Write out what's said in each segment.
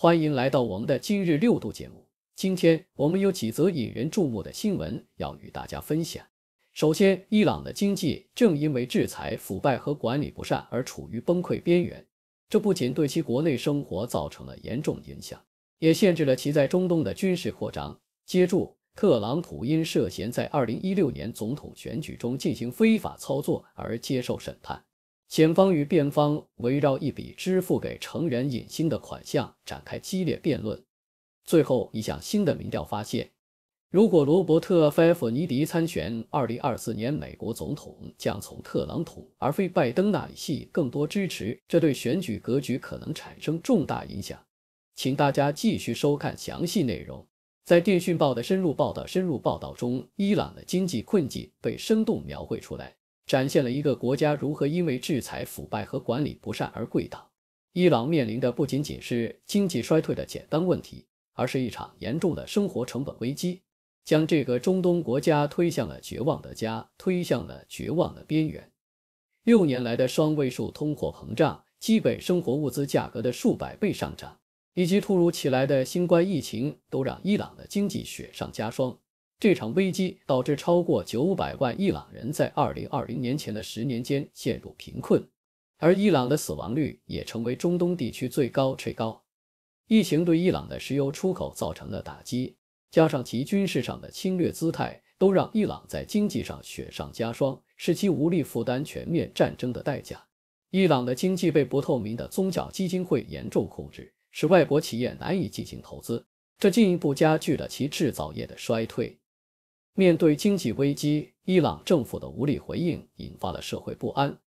欢迎来到我们的今日六度节目。今天我们有几则引人注目的新闻要与大家分享。首先，伊朗的经济正因为制裁、腐败和管理不善而处于崩溃边缘，这不仅对其国内生活造成了严重影响，也限制了其在中东的军事扩张。接住，特朗普因涉嫌在2016年总统选举中进行非法操作而接受审判。检方与辩方围绕一笔支付给成员隐性的款项展开激烈辩论。最后一项新的民调发现，如果罗伯特弗尼迪参选2024年美国总统，将从特朗普而非拜登那里系更多支持，这对选举格局可能产生重大影响。请大家继续收看详细内容。在电讯报的深入报道深入报道中，伊朗的经济困境被生动描绘出来。展现了一个国家如何因为制裁、腐败和管理不善而跪倒。伊朗面临的不仅仅是经济衰退的简单问题，而是一场严重的生活成本危机，将这个中东国家推向了绝望的家，推向了绝望的边缘。六年来的双位数通货膨胀，基本生活物资价格的数百倍上涨，以及突如其来的新冠疫情，都让伊朗的经济雪上加霜。这场危机导致超过九百万伊朗人在二零二零年前的十年间陷入贫困，而伊朗的死亡率也成为中东地区最高最高。疫情对伊朗的石油出口造成了打击，加上其军事上的侵略姿态，都让伊朗在经济上雪上加霜，使其无力负担全面战争的代价。伊朗的经济被不透明的宗教基金会严重控制，使外国企业难以进行投资，这进一步加剧了其制造业的衰退。面对经济危机，伊朗政府的无力回应引发了社会不安，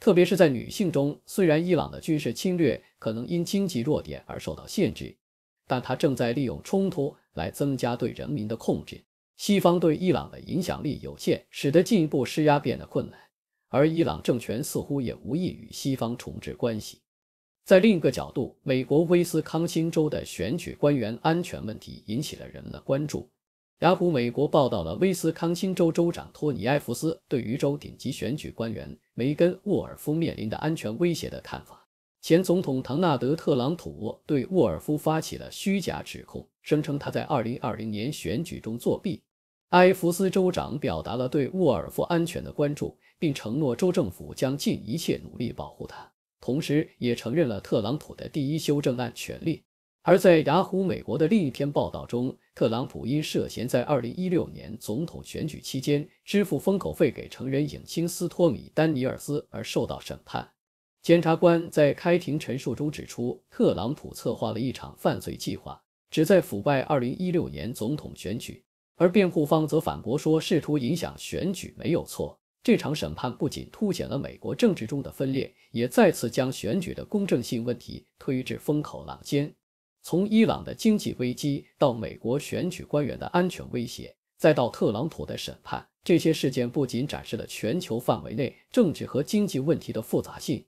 特别是在女性中。虽然伊朗的军事侵略可能因经济弱点而受到限制，但他正在利用冲突来增加对人民的控制。西方对伊朗的影响力有限，使得进一步施压变得困难，而伊朗政权似乎也无意与西方重置关系。在另一个角度，美国威斯康星州的选举官员安全问题引起了人们的关注。雅虎美国报道了威斯康星州州长托尼埃弗斯对州顶级选举官员梅根沃尔夫面临的安全威胁的看法。前总统唐纳德特朗普对沃尔夫发起了虚假指控，声称他在2020年选举中作弊。埃弗斯州长表达了对沃尔夫安全的关注，并承诺州政府将尽一切努力保护他，同时也承认了特朗普的第一修正案权利。而在雅虎美国的另一篇报道中。特朗普因涉嫌在2016年总统选举期间支付封口费给成人影星斯托米·丹尼尔斯而受到审判。检察官在开庭陈述中指出，特朗普策划了一场犯罪计划，旨在腐败2016年总统选举。而辩护方则反驳说，试图影响选举没有错。这场审判不仅凸显了美国政治中的分裂，也再次将选举的公正性问题推至风口浪尖。从伊朗的经济危机到美国选举官员的安全威胁，再到特朗普的审判，这些事件不仅展示了全球范围内政治和经济问题的复杂性，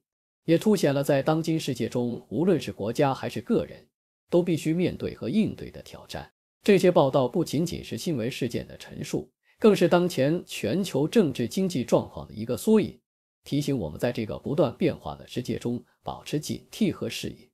也凸显了在当今世界中，无论是国家还是个人，都必须面对和应对的挑战。这些报道不仅仅是新闻事件的陈述，更是当前全球政治经济状况的一个缩影，提醒我们在这个不断变化的世界中保持警惕和适应。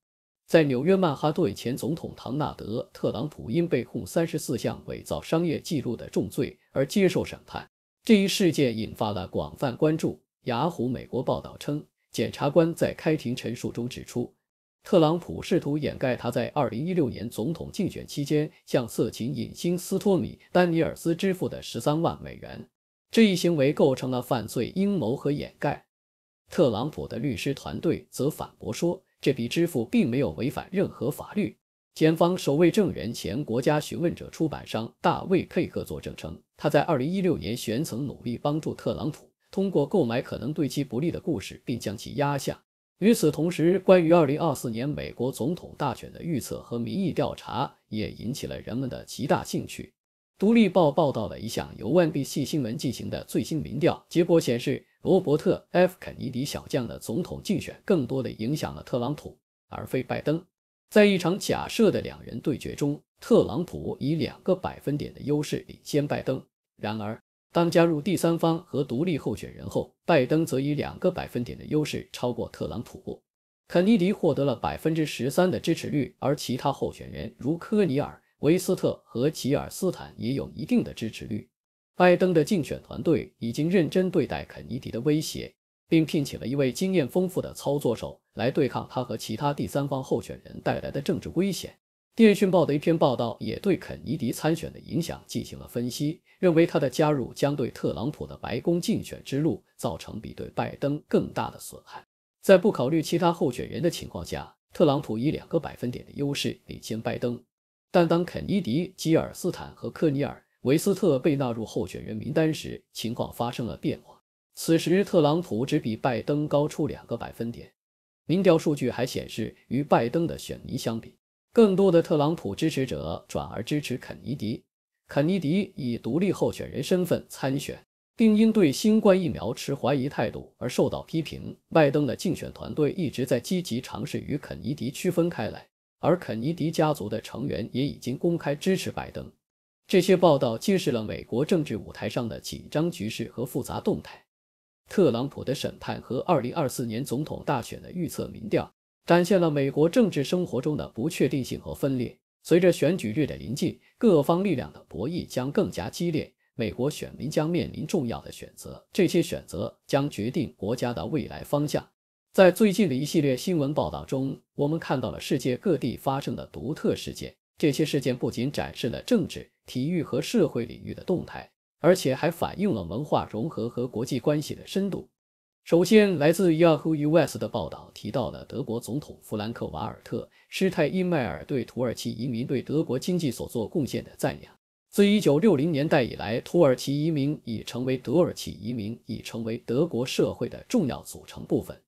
在纽约曼哈顿，前总统唐纳德·特朗普因被控三十四项伪造商业记录的重罪而接受审判。这一事件引发了广泛关注。雅虎美国报道称，检察官在开庭陈述中指出，特朗普试图掩盖他在2016年总统竞选期间向色情影星斯托米·丹尼尔斯支付的13万美元。这一行为构成了犯罪阴谋和掩盖。特朗普的律师团队则反驳说。这笔支付并没有违反任何法律。检方首位证人、前国家询问者出版商大卫·佩克作证称，他在2016年选曾努力帮助特朗普通过购买可能对其不利的故事，并将其压下。与此同时，关于2024年美国总统大选的预测和民意调查也引起了人们的极大兴趣。《独立报》报道了一项由 NBC 新闻进行的最新民调结果显示。罗伯特 ·F· 肯尼迪小将的总统竞选更多地影响了特朗普，而非拜登。在一场假设的两人对决中，特朗普以两个百分点的优势领先拜登。然而，当加入第三方和独立候选人后，拜登则以两个百分点的优势超过特朗普。肯尼迪获得了百分之十三的支持率，而其他候选人如科尼尔、维斯特和吉尔斯坦也有一定的支持率。拜登的竞选团队已经认真对待肯尼迪的威胁，并聘请了一位经验丰富的操作手来对抗他和其他第三方候选人带来的政治危险。电讯报的一篇报道也对肯尼迪参选的影响进行了分析，认为他的加入将对特朗普的白宫竞选之路造成比对拜登更大的损害。在不考虑其他候选人的情况下，特朗普以两个百分点的优势领先拜登，但当肯尼迪、基尔斯坦和科尼尔。韦斯特被纳入候选人名单时，情况发生了变化。此时，特朗普只比拜登高出两个百分点。民调数据还显示，与拜登的选民相比，更多的特朗普支持者转而支持肯尼迪。肯尼迪以独立候选人身份参选，并因对新冠疫苗持怀疑态度而受到批评。拜登的竞选团队一直在积极尝试与肯尼迪区分开来，而肯尼迪家族的成员也已经公开支持拜登。这些报道揭示了美国政治舞台上的紧张局势和复杂动态。特朗普的审判和二零二四年总统大选的预测民调，展现了美国政治生活中的不确定性和分裂。随着选举日的临近，各方力量的博弈将更加激烈。美国选民将面临重要的选择，这些选择将决定国家的未来方向。在最近的一系列新闻报道中，我们看到了世界各地发生的独特事件。这些事件不仅展示了政治、体育和社会领域的动态，而且还反映了文化融合和国际关系的深度。首先，来自 Yahoo US 的报道提到了德国总统弗兰克·瓦尔特·施泰因迈尔对土耳其移民对德国经济所做贡献的赞扬。自1960年代以来，土耳其移民已成为土耳其移民已成为德国社会的重要组成部分。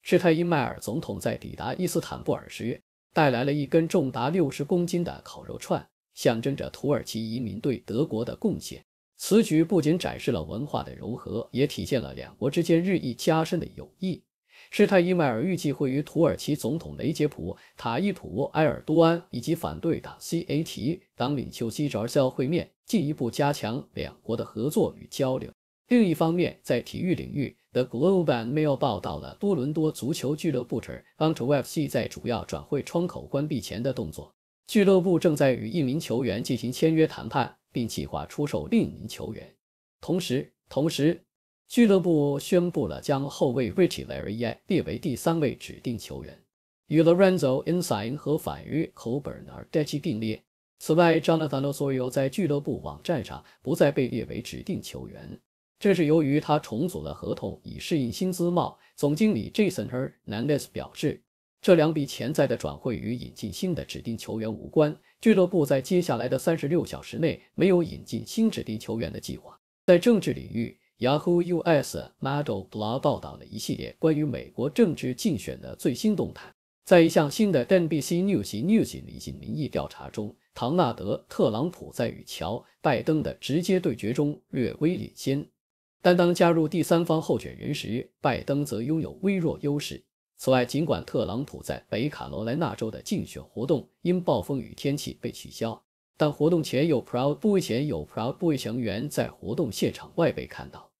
施泰因迈尔总统在抵达伊斯坦布尔时带来了一根重达六十公斤的烤肉串，象征着土耳其移民对德国的贡献。此举不仅展示了文化的融合，也体现了两国之间日益加深的友谊。施泰因迈尔预计会与土耳其总统雷杰普·塔伊普·埃尔多安以及反对党 C A T 党领袖西哲尔会面，进一步加强两国的合作与交流。另一方面，在体育领域，The Global Mail 报道了多伦多足球俱乐部 t o r n t o FC 在主要转会窗口关闭前的动作。俱乐部正在与一名球员进行签约谈判，并计划出售另一名球员。同时，同时，俱乐部宣布了将后卫 r i e l a r r i 列为第三位指定球员，与 Lorenzo i n s i g n 和反越 c o b u r n e r 代替并列。此外，Jonathan o s o r i o 在俱乐部网站上不再被列为指定球员。这是由于他重组了合同以适应新资贸。总经理 Jason Hernandez 表示，这两笔潜在的转会与引进新的指定球员无关。俱乐部在接下来的三十六小时内没有引进新指定球员的计划。在政治领域，Yahoo US m o d e l b l g 报道了一系列关于美国政治竞选的最新动态。在一项新的 NBC News News 新行民意调查中，唐纳德·特朗普在与乔·拜登的直接对决中略微领先。但当加入第三方候选人时，拜登则拥有微弱优势。此外，尽管特朗普在北卡罗来纳州的竞选活动因暴风雨天气被取消，但活动前有 proud Boy 前有 proud Boy 成员在活动现场外被看到。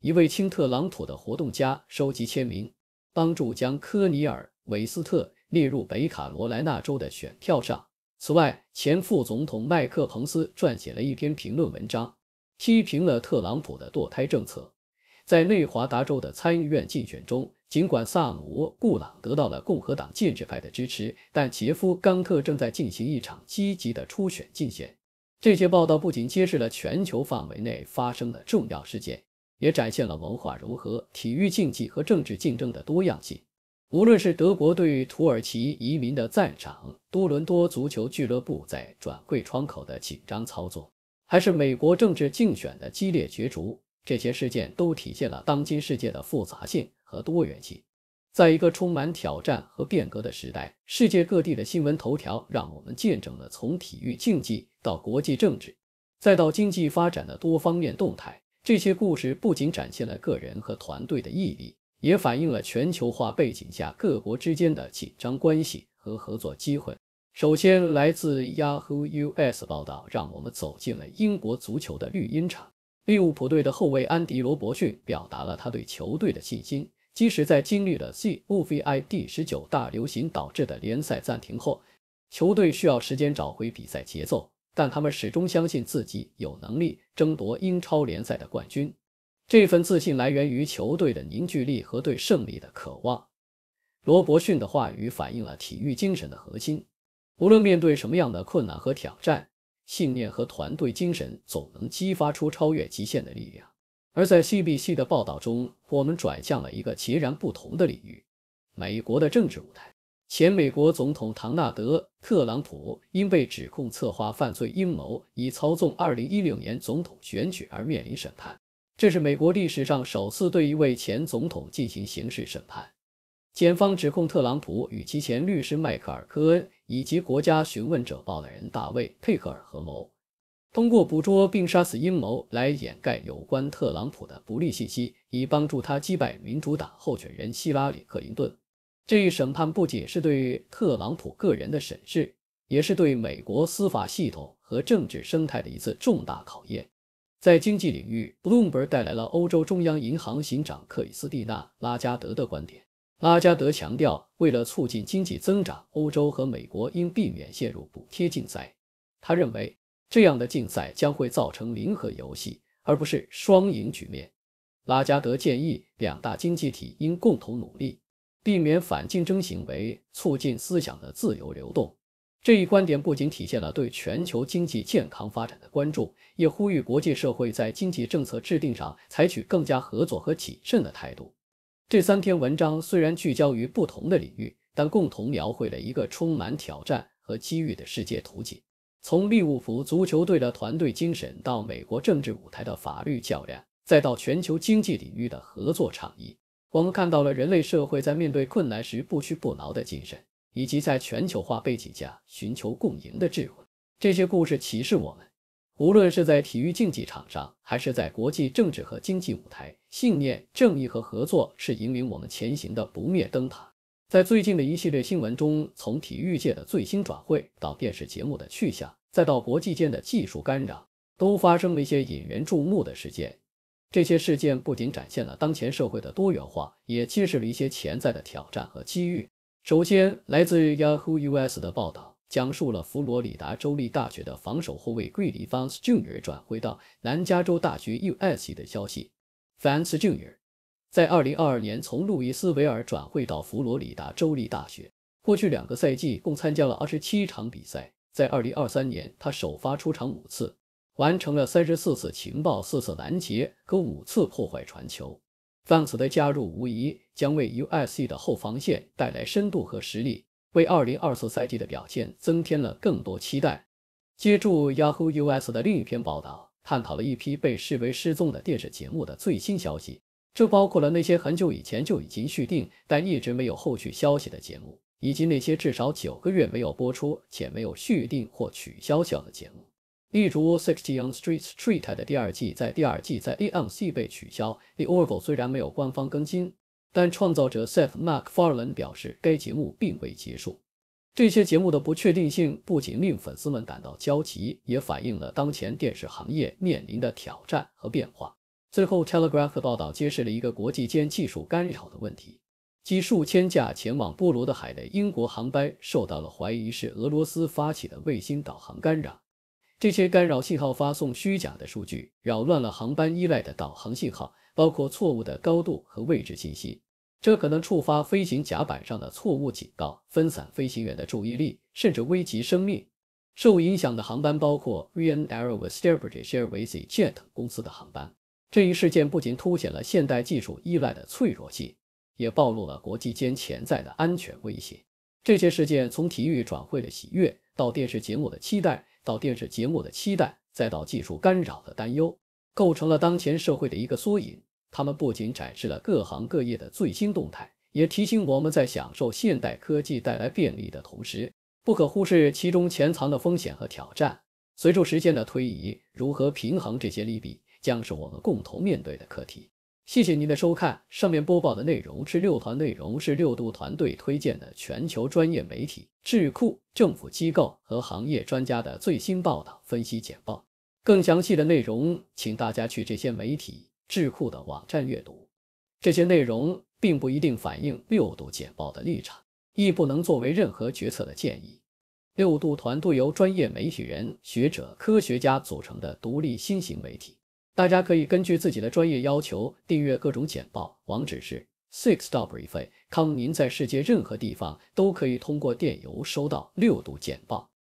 一位亲特朗普的活动家收集签名，帮助将科尼尔韦斯特列入北卡罗来纳州的选票上。此外，前副总统麦克彭斯撰写了一篇评论文章。批评了特朗普的堕胎政策。在内华达州的参议院竞选中，尽管萨姆·布朗得到了共和党建制派的支持，但杰夫·冈特正在进行一场积极的初选竞选。这些报道不仅揭示了全球范围内发生的重要事件，也展现了文化融合、体育竞技和政治竞争的多样性。无论是德国对土耳其移民的赞赏，多伦多足球俱乐部在转会窗口的紧张操作。还是美国政治竞选的激烈角逐，这些事件都体现了当今世界的复杂性和多元性。在一个充满挑战和变革的时代，世界各地的新闻头条让我们见证了从体育竞技到国际政治，再到经济发展的多方面动态。这些故事不仅展现了个人和团队的毅力，也反映了全球化背景下各国之间的紧张关系和合作机会。首先，来自 Yahoo US 报道，让我们走进了英国足球的绿茵场。利物浦队的后卫安迪·罗伯逊表达了他对球队的信心，即使在经历了 COVID-19 大流行导致的联赛暂停后，球队需要时间找回比赛节奏，但他们始终相信自己有能力争夺英超联赛的冠军。这份自信来源于球队的凝聚力和对胜利的渴望。罗伯逊的话语反映了体育精神的核心。无论面对什么样的困难和挑战，信念和团队精神总能激发出超越极限的力量。而在 CBC 的报道中，我们转向了一个截然不同的领域——美国的政治舞台。前美国总统唐纳德·特朗普因被指控策划犯罪阴谋，以操纵2016年总统选举而面临审判。这是美国历史上首次对一位前总统进行刑事审判。检方指控特朗普与其前律师迈克尔·科恩。以及《国家询问者报》的人大卫·佩克尔合谋，通过捕捉并杀死阴谋来掩盖有关特朗普的不利信息，以帮助他击败民主党候选人希拉里·克林顿。这一审判不仅是对特朗普个人的审视，也是对美国司法系统和政治生态的一次重大考验。在经济领域，Bloomberg 带来了欧洲中央银行行长克里斯蒂娜·拉加德的观点。拉加德强调，为了促进经济增长，欧洲和美国应避免陷入补贴竞赛。他认为，这样的竞赛将会造成零和游戏，而不是双赢局面。拉加德建议，两大经济体应共同努力，避免反竞争行为，促进思想的自由流动。这一观点不仅体现了对全球经济健康发展的关注，也呼吁国际社会在经济政策制定上采取更加合作和谨慎的态度。这三篇文章虽然聚焦于不同的领域，但共同描绘了一个充满挑战和机遇的世界图景。从利物浦足球队的团队精神，到美国政治舞台的法律较量，再到全球经济领域的合作倡议，我们看到了人类社会在面对困难时不屈不挠的精神，以及在全球化背景下寻求共赢的智慧。这些故事启示我们。无论是在体育竞技场上，还是在国际政治和经济舞台，信念、正义和合作是引领我们前行的不灭灯塔。在最近的一系列新闻中，从体育界的最新转会到电视节目的去向，再到国际间的技术干扰，都发生了一些引人注目的事件。这些事件不仅展现了当前社会的多元化，也揭示了一些潜在的挑战和机遇。首先，来自 Yahoo US 的报道。讲述了佛罗里达州立大学的防守后卫桂里方斯俊尔转会到南加州大学 U.S.C 的消息。范斯 o r 在2022年从路易斯维尔转会到佛罗里达州立大学，过去两个赛季共参加了27场比赛。在2023年，他首发出场五次，完成了34次情报、四次拦截和五次破坏传球。范斯的加入无疑将为 U.S.C 的后防线带来深度和实力。为二零二四赛季的表现增添了更多期待。借助 Yahoo US 的另一篇报道，探讨了一批被视为失踪的电视节目的最新消息。这包括了那些很久以前就已经续订但一直没有后续消息的节目，以及那些至少九个月没有播出且没有续订或取消掉的节目。例如，《s i x t y on Street Street》的第二季在第二季在 AMC 被取消，《The Oval》虽然没有官方更新。但创造者 Seth MacFarlane 表示，该节目并未结束。这些节目的不确定性不仅令粉丝们感到焦急，也反映了当前电视行业面临的挑战和变化。最后，《Telegraph》报道揭示了一个国际间技术干扰的问题：即数千架前往波罗的海的英国航班受到了怀疑是俄罗斯发起的卫星导航干扰。这些干扰信号发送虚假的数据，扰乱了航班依赖的导航信号，包括错误的高度和位置信息。这可能触发飞行甲板上的错误警告，分散飞行员的注意力，甚至危及生命。受影响的航班包括 VNL a、Vistaport、Shareway、Z Jet 公司的航班。这一事件不仅凸显了现代技术依赖的脆弱性，也暴露了国际间潜在的安全威胁。这些事件从体育转会的喜悦，到电视节目的期待，到电视节目的期待，再到技术干扰的担忧，构成了当前社会的一个缩影。他们不仅展示了各行各业的最新动态，也提醒我们在享受现代科技带来便利的同时，不可忽视其中潜藏的风险和挑战。随着时间的推移，如何平衡这些利弊，将是我们共同面对的课题。谢谢您的收看。上面播报的内容是六团内容，是六度团队推荐的全球专业媒体、智库、政府机构和行业专家的最新报道、分析简报。更详细的内容，请大家去这些媒体。智库的网站阅读，这些内容并不一定反映六度简报的立场，亦不能作为任何决策的建议。六度团队由专业媒体人、学者、科学家组成的独立新型媒体，大家可以根据自己的专业要求订阅各种简报。网址是 s i x d e b r e e c o m 您在世界任何地方都可以通过电邮收到六度简报。